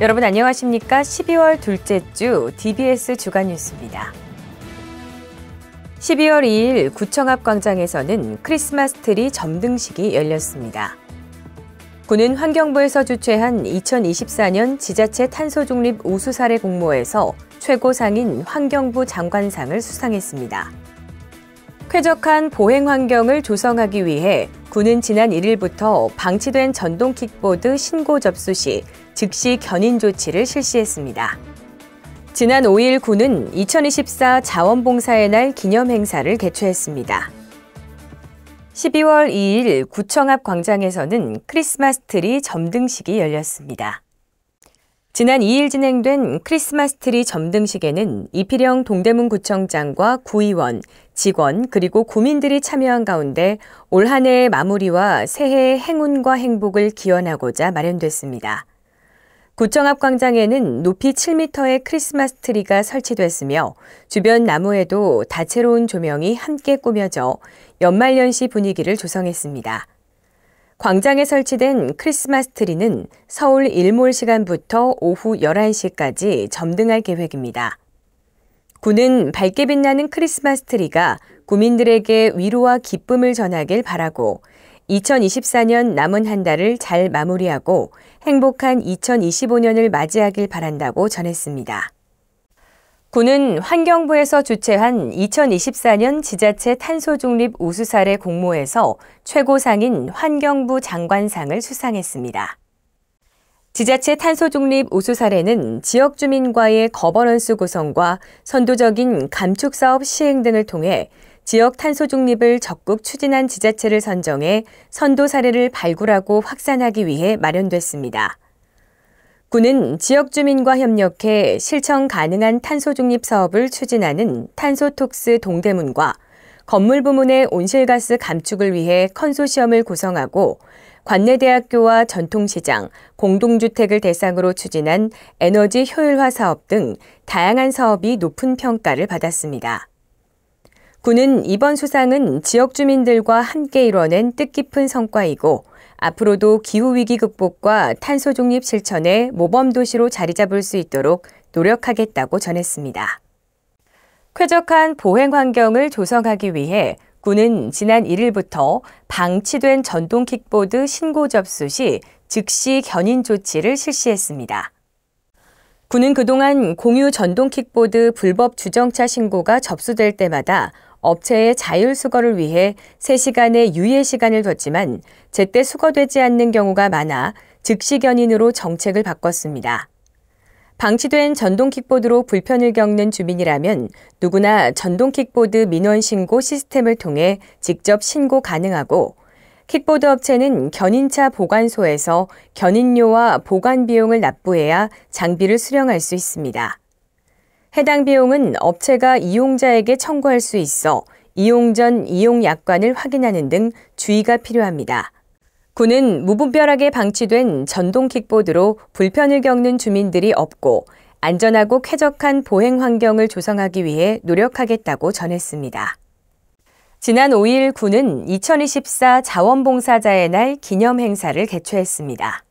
여러분 안녕하십니까? 12월 둘째 주 DBS 주간 뉴스입니다. 12월 2일 구청 앞 광장에서는 크리스마스 트리 점등식이 열렸습니다. 군은 환경부에서 주최한 2024년 지자체 탄소 중립 우수 사례 공모에서 최고상인 환경부 장관상을 수상했습니다. 쾌적한 보행 환경을 조성하기 위해 군은 지난 1일부터 방치된 전동 킥보드 신고 접수 시 즉시 견인 조치를 실시했습니다. 지난 5일 군은 2024 자원봉사의 날 기념 행사를 개최했습니다. 12월 2일 구청 앞 광장에서는 크리스마스 트리 점등식이 열렸습니다. 지난 2일 진행된 크리스마스 트리 점등식에는 이필영 동대문구청장과 구의원, 직원, 그리고 구민들이 참여한 가운데 올 한 해의 마무리와 새해의 행운과 행복을 기원하고자 마련됐습니다. 구청 앞 광장에는 높이 7m의 크리스마스 트리가 설치됐으며 주변 나무에도 다채로운 조명이 함께 꾸며져 연말연시 분위기를 조성했습니다. 광장에 설치된 크리스마스 트리는 서울 일몰 시간부터 오후 11시까지 점등할 계획입니다. 군은 밝게 빛나는 크리스마스 트리가 국민들에게 위로와 기쁨을 전하길 바라고 2024년 남은 한 달을 잘 마무리하고 행복한 2025년을 맞이하길 바란다고 전했습니다. 군은 환경부에서 주최한 2024년 지자체 탄소 중립 우수사례 공모에서 최고상인 환경부 장관상을 수상했습니다. 지자체 탄소 중립 우수 사례는 지역 주민과의 거버넌스 구성과 선도적인 감축 사업 시행 등을 통해 지역 탄소 중립을 적극 추진한 지자체를 선정해 선도 사례를 발굴하고 확산하기 위해 마련됐습니다. 군은 지역 주민과 협력해 실천 가능한 탄소 중립 사업을 추진하는 탄소톡스 동대문과 건물 부문의 온실가스 감축을 위해 컨소시엄을 구성하고 관내대학교와 전통시장, 공동주택을 대상으로 추진한 에너지 효율화 사업 등 다양한 사업이 높은 평가를 받았습니다. 군은 이번 수상은 지역 주민들과 함께 이뤄낸 뜻깊은 성과이고 앞으로도 기후위기 극복과 탄소 중립 실천에 모범도시로 자리 잡을 수 있도록 노력하겠다고 전했습니다. 쾌적한 보행 환경을 조성하기 위해 군은 지난 1일부터 방치된 전동 킥보드 신고 접수 시 즉시 견인 조치를 실시했습니다. 군은 그동안 공유 전동 킥보드 불법 주정차 신고가 접수될 때마다 업체의 자율 수거를 위해 3시간의 유예 시간을 뒀지만 제때 수거되지 않는 경우가 많아 즉시 견인으로 정책을 바꿨습니다. 방치된 전동 킥보드로 불편을 겪는 주민이라면 누구나 전동 킥보드 민원 신고 시스템을 통해 직접 신고 가능하고 킥보드 업체는 견인차 보관소에서 견인료와 보관 비용을 납부해야 장비를 수령할 수 있습니다. 해당 비용은 업체가 이용자에게 청구할 수 있어 이용 전 이용 약관을 확인하는 등 주의가 필요합니다. 군은 무분별하게 방치된 전동 킥보드로 불편을 겪는 주민들이 없고 안전하고 쾌적한 보행 환경을 조성하기 위해 노력하겠다고 전했습니다. 지난 5일 군은 2024 자원봉사자의 날 기념 행사를 개최했습니다.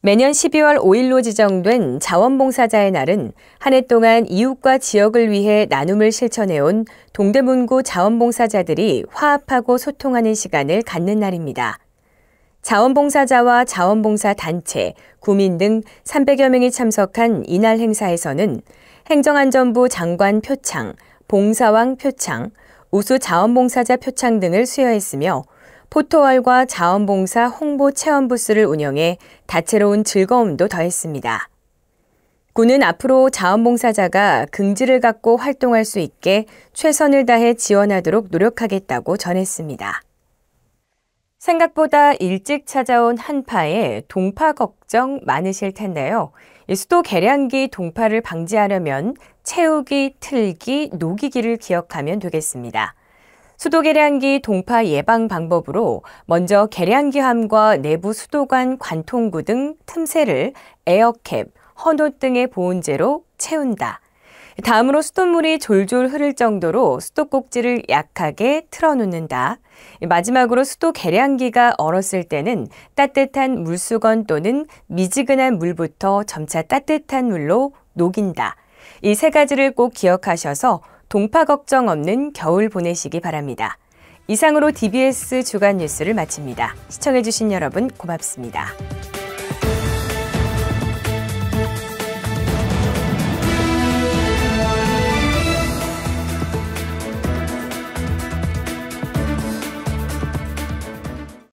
매년 12월 5일로 지정된 자원봉사자의 날은 한 해 동안 이웃과 지역을 위해 나눔을 실천해온 동대문구 자원봉사자들이 화합하고 소통하는 시간을 갖는 날입니다. 자원봉사자와 자원봉사 단체, 구민 등 300여 명이 참석한 이날 행사에서는 행정안전부 장관 표창, 봉사왕 표창, 우수 자원봉사자 표창 등을 수여했으며 포토알과 자원봉사 홍보 체험 부스를 운영해 다채로운 즐거움도 더했습니다. 군은 앞으로 자원봉사자가 긍지를 갖고 활동할 수 있게 최선을 다해 지원하도록 노력하겠다고 전했습니다. 생각보다 일찍 찾아온 한파에 동파 걱정 많으실 텐데요. 수도 계량기 동파를 방지하려면 채우기, 틀기, 녹이기를 기억하면 되겠습니다. 수도 계량기 동파 예방 방법으로 먼저 계량기함과 내부 수도관 관통구 등 틈새를 에어캡, 헌옷 등의 보온재로 채운다. 다음으로 수돗물이 졸졸 흐를 정도로 수도꼭지를 약하게 틀어놓는다. 마지막으로 수도 계량기가 얼었을 때는 따뜻한 물수건 또는 미지근한 물부터 점차 따뜻한 물로 녹인다. 이 세 가지를 꼭 기억하셔서 동파 걱정 없는 겨울 보내시기 바랍니다. 이상으로 DBS 주간 뉴스를 마칩니다. 시청해주신 여러분 고맙습니다.